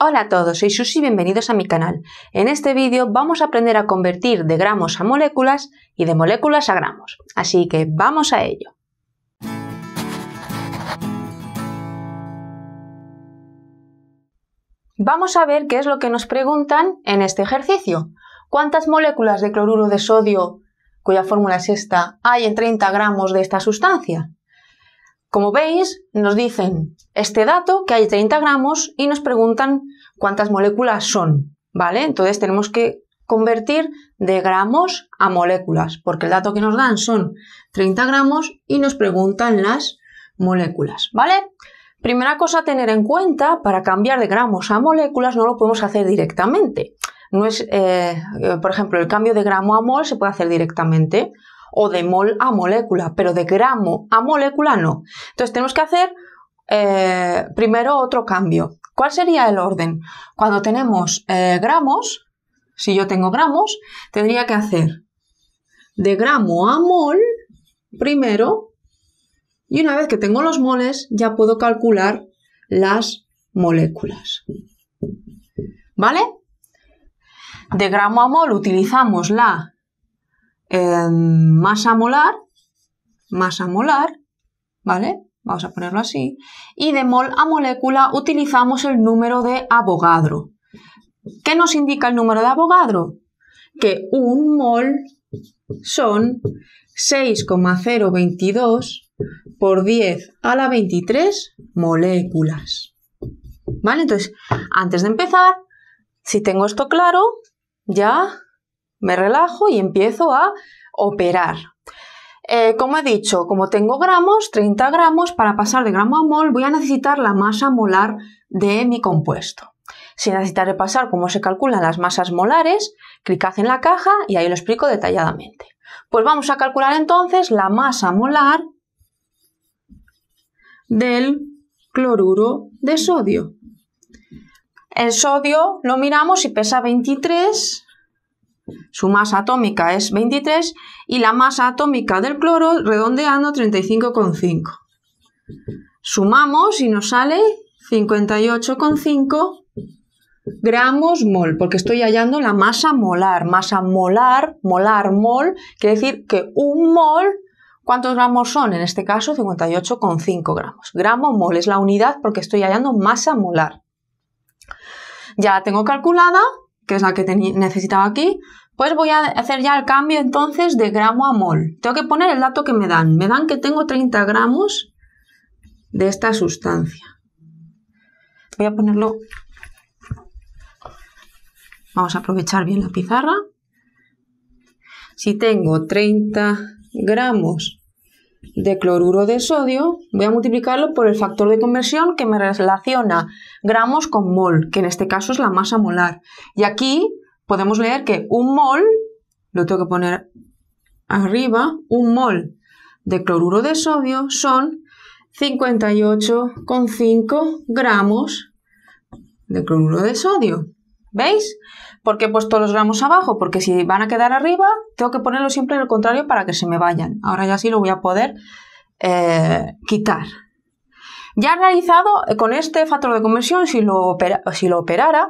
Hola a todos, soy Susi y bienvenidos a mi canal. En este vídeo vamos a aprender a convertir de gramos a moléculas y de moléculas a gramos. Así que vamos a ello. Vamos a ver qué es lo que nos preguntan en este ejercicio. ¿Cuántas moléculas de cloruro de sodio, cuya fórmula es esta, hay en 30 gramos de esta sustancia? Como veis, nos dicen este dato, que hay 30 gramos, y nos preguntan cuántas moléculas son, ¿vale? Entonces tenemos que convertir de gramos a moléculas, porque el dato que nos dan son 30 gramos y nos preguntan las moléculas, ¿vale? Primera cosa a tener en cuenta, para cambiar de gramos a moléculas no lo podemos hacer directamente. No es, eh, por ejemplo, el cambio de gramo a mol se puede hacer directamente o de mol a molécula, pero de gramo a molécula no. Entonces tenemos que hacer eh, primero otro cambio. ¿Cuál sería el orden? Cuando tenemos eh, gramos, si yo tengo gramos, tendría que hacer de gramo a mol primero y una vez que tengo los moles ya puedo calcular las moléculas. ¿Vale? De gramo a mol utilizamos la masa molar, masa molar, ¿vale? Vamos a ponerlo así. Y de mol a molécula utilizamos el número de abogadro. ¿Qué nos indica el número de abogadro? Que un mol son 6,022 por 10 a la 23 moléculas. ¿Vale? Entonces, antes de empezar, si tengo esto claro, ya me relajo y empiezo a operar. Eh, como he dicho, como tengo gramos, 30 gramos, para pasar de gramo a mol voy a necesitar la masa molar de mi compuesto. Si necesitaré pasar cómo se calculan las masas molares, clicad en la caja y ahí lo explico detalladamente. Pues vamos a calcular entonces la masa molar del cloruro de sodio. El sodio lo miramos y pesa 23 su masa atómica es 23 y la masa atómica del cloro, redondeando, 35,5. Sumamos y nos sale 58,5 gramos mol, porque estoy hallando la masa molar. Masa molar, molar, mol, quiere decir que un mol, ¿cuántos gramos son? En este caso, 58,5 gramos. Gramo mol es la unidad porque estoy hallando masa molar. Ya la tengo calculada, que es la que necesitaba aquí, pues voy a hacer ya el cambio entonces de gramo a mol. Tengo que poner el dato que me dan. Me dan que tengo 30 gramos de esta sustancia. Voy a ponerlo... Vamos a aprovechar bien la pizarra. Si tengo 30 gramos de cloruro de sodio, voy a multiplicarlo por el factor de conversión que me relaciona gramos con mol, que en este caso es la masa molar. Y aquí podemos leer que un mol, lo tengo que poner arriba, un mol de cloruro de sodio son 58,5 gramos de cloruro de sodio. ¿Veis? Porque qué he puesto los gramos abajo? Porque si van a quedar arriba, tengo que ponerlo siempre en el contrario para que se me vayan. Ahora ya sí lo voy a poder eh, quitar. Ya realizado, eh, con este factor de conversión, si lo, si lo operara,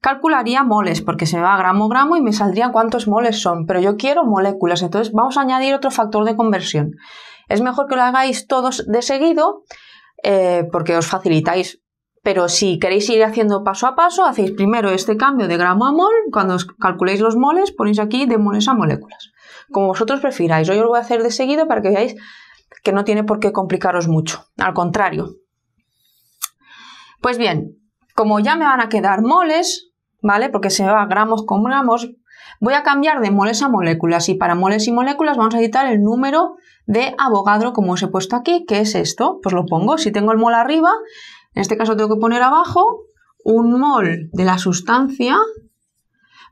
calcularía moles, porque se me va gramo gramo y me saldría cuántos moles son, pero yo quiero moléculas, entonces vamos a añadir otro factor de conversión. Es mejor que lo hagáis todos de seguido, eh, porque os facilitáis pero si queréis ir haciendo paso a paso, hacéis primero este cambio de gramo a mol, cuando os calculéis los moles, ponéis aquí de moles a moléculas, como vosotros prefiráis. Hoy os voy a hacer de seguido para que veáis que no tiene por qué complicaros mucho, al contrario. Pues bien, como ya me van a quedar moles, ¿vale? Porque se va gramos con gramos, voy a cambiar de moles a moléculas y para moles y moléculas vamos a editar el número de Avogadro como os he puesto aquí, que es esto, pues lo pongo, si tengo el mol arriba, en este caso tengo que poner abajo un mol de la sustancia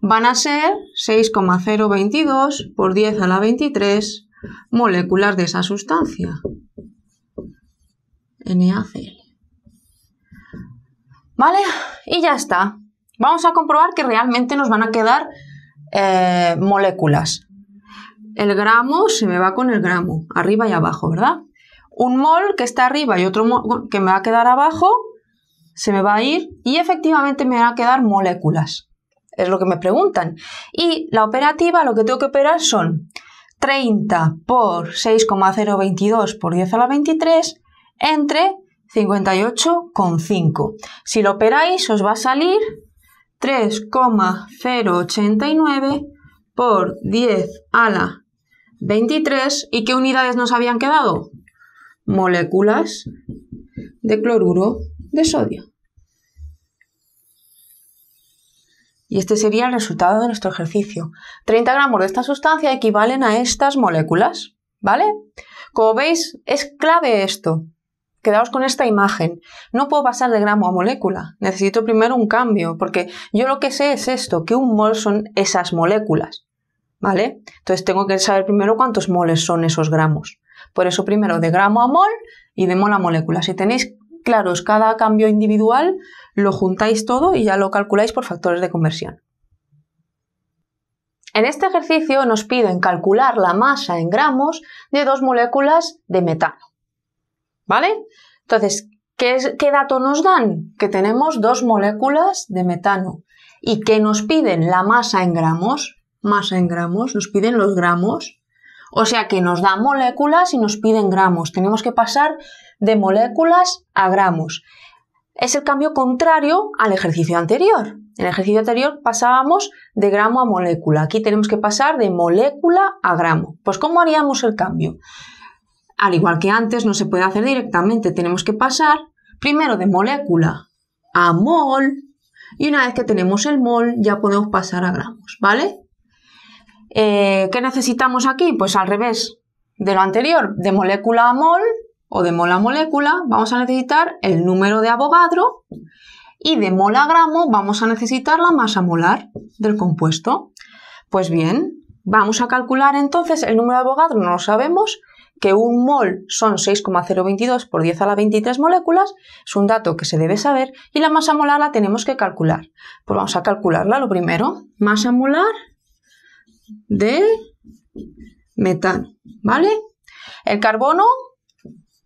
van a ser 6,022 por 10 a la 23 moléculas de esa sustancia, NaCl. ¿Vale? Y ya está. Vamos a comprobar que realmente nos van a quedar eh, moléculas. El gramo se me va con el gramo, arriba y abajo, ¿verdad? un mol que está arriba y otro mol que me va a quedar abajo, se me va a ir y efectivamente me van a quedar moléculas. Es lo que me preguntan. Y la operativa, lo que tengo que operar son 30 por 6,022 por 10 a la 23 entre 58,5. Si lo operáis os va a salir 3,089 por 10 a la 23. ¿Y qué unidades nos habían quedado? moléculas de cloruro de sodio. Y este sería el resultado de nuestro ejercicio. 30 gramos de esta sustancia equivalen a estas moléculas, ¿vale? Como veis, es clave esto. Quedaos con esta imagen. No puedo pasar de gramo a molécula. Necesito primero un cambio, porque yo lo que sé es esto, que un mol son esas moléculas, ¿vale? Entonces tengo que saber primero cuántos moles son esos gramos. Por eso primero de gramo a mol y de mol a molécula. Si tenéis claros cada cambio individual, lo juntáis todo y ya lo calculáis por factores de conversión. En este ejercicio nos piden calcular la masa en gramos de dos moléculas de metano. ¿Vale? Entonces, ¿qué, dato nos dan? Que tenemos dos moléculas de metano. ¿Y que nos piden? La masa en gramos. Masa en gramos, nos piden los gramos. O sea que nos da moléculas y nos piden gramos. Tenemos que pasar de moléculas a gramos. Es el cambio contrario al ejercicio anterior. En el ejercicio anterior pasábamos de gramo a molécula. Aquí tenemos que pasar de molécula a gramo. Pues ¿cómo haríamos el cambio? Al igual que antes no se puede hacer directamente. Tenemos que pasar primero de molécula a mol. Y una vez que tenemos el mol ya podemos pasar a gramos. ¿Vale? Eh, ¿Qué necesitamos aquí? Pues al revés de lo anterior, de molécula a mol o de mol a molécula, vamos a necesitar el número de abogadro y de mol a gramo vamos a necesitar la masa molar del compuesto. Pues bien, vamos a calcular entonces el número de abogadro. no lo sabemos, que un mol son 6,022 por 10 a la 23 moléculas, es un dato que se debe saber, y la masa molar la tenemos que calcular. Pues vamos a calcularla lo primero. Masa molar de metano, ¿vale? El carbono,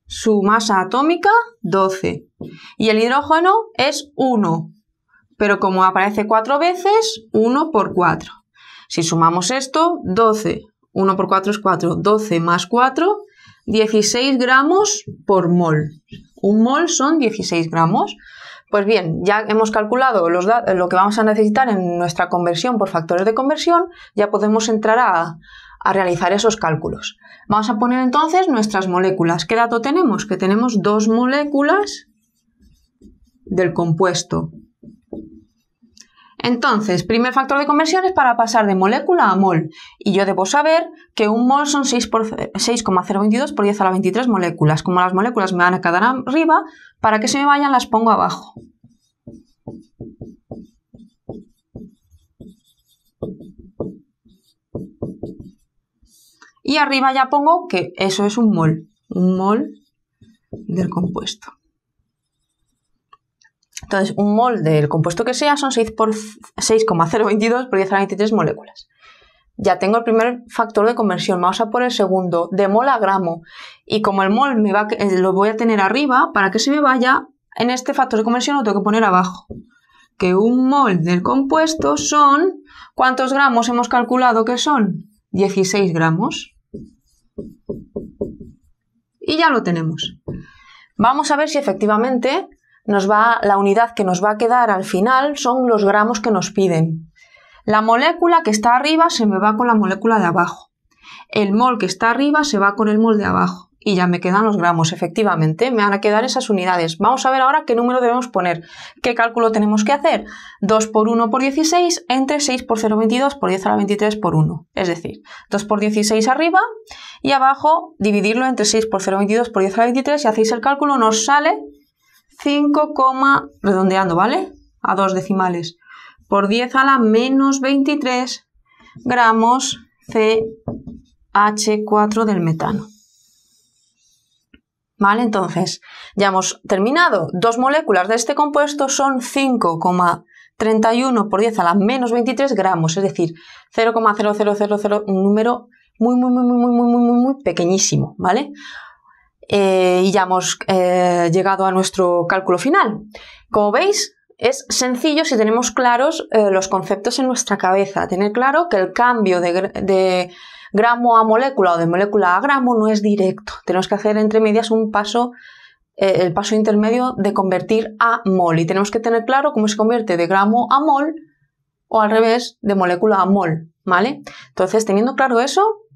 su masa atómica, 12. Y el hidrógeno es 1. Pero como aparece 4 veces, 1 por 4. Si sumamos esto, 12. 1 por 4 es 4. 12 más 4, 16 gramos por mol. Un mol son 16 gramos. Pues bien, ya hemos calculado lo que vamos a necesitar en nuestra conversión por factores de conversión, ya podemos entrar a realizar esos cálculos. Vamos a poner entonces nuestras moléculas. ¿Qué dato tenemos? Que tenemos dos moléculas del compuesto. Entonces, primer factor de conversión es para pasar de molécula a mol. Y yo debo saber que un mol son 6,022 por, 10 a la 23 moléculas. Como las moléculas me van a quedar arriba, para que se me vayan las pongo abajo. Y arriba ya pongo que eso es un mol, un mol del compuesto. Entonces, un mol del compuesto que sea son 6,022 por, por 10 a 23 moléculas. Ya tengo el primer factor de conversión, vamos a por el segundo, de mol a gramo. Y como el mol me va, eh, lo voy a tener arriba, para que se me vaya, en este factor de conversión lo tengo que poner abajo. Que un mol del compuesto son... ¿Cuántos gramos hemos calculado que son? 16 gramos. Y ya lo tenemos. Vamos a ver si efectivamente nos va, la unidad que nos va a quedar al final son los gramos que nos piden. La molécula que está arriba se me va con la molécula de abajo. El mol que está arriba se va con el mol de abajo. Y ya me quedan los gramos, efectivamente. Me van a quedar esas unidades. Vamos a ver ahora qué número debemos poner. ¿Qué cálculo tenemos que hacer? 2 por 1 por 16 entre 6 por 0,22 por 10 a la 23 por 1. Es decir, 2 por 16 arriba y abajo dividirlo entre 6 por 0,22 por 10 a la 23 y si hacéis el cálculo, nos sale 5, redondeando, ¿vale? A dos decimales. Por 10 a la menos 23 gramos CH4 del metano. ¿Vale? Entonces, ya hemos terminado. Dos moléculas de este compuesto son 5,31 por 10 a la menos 23 gramos, es decir, 0,0000, un número muy, muy, muy, muy, muy, muy, muy, muy pequeñísimo, ¿vale? Eh, y ya hemos eh, llegado a nuestro cálculo final. Como veis, es sencillo si tenemos claros eh, los conceptos en nuestra cabeza, tener claro que el cambio de, gramo a molécula o de molécula a gramo no es directo. Tenemos que hacer entre medias un paso, el paso intermedio de convertir a mol y tenemos que tener claro cómo se convierte de gramo a mol o al revés de molécula a mol, ¿vale? Entonces, teniendo claro eso,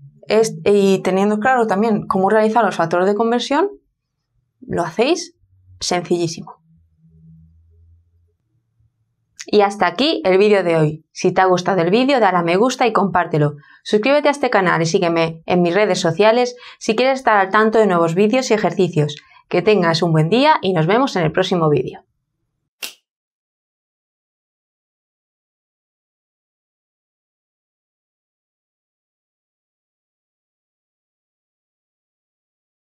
y teniendo claro también cómo realizar los factores de conversión, lo hacéis sencillísimo. Y hasta aquí el vídeo de hoy. Si te ha gustado el vídeo, dale a me gusta y compártelo. Suscríbete a este canal y sígueme en mis redes sociales si quieres estar al tanto de nuevos vídeos y ejercicios. Que tengas un buen día y nos vemos en el próximo vídeo.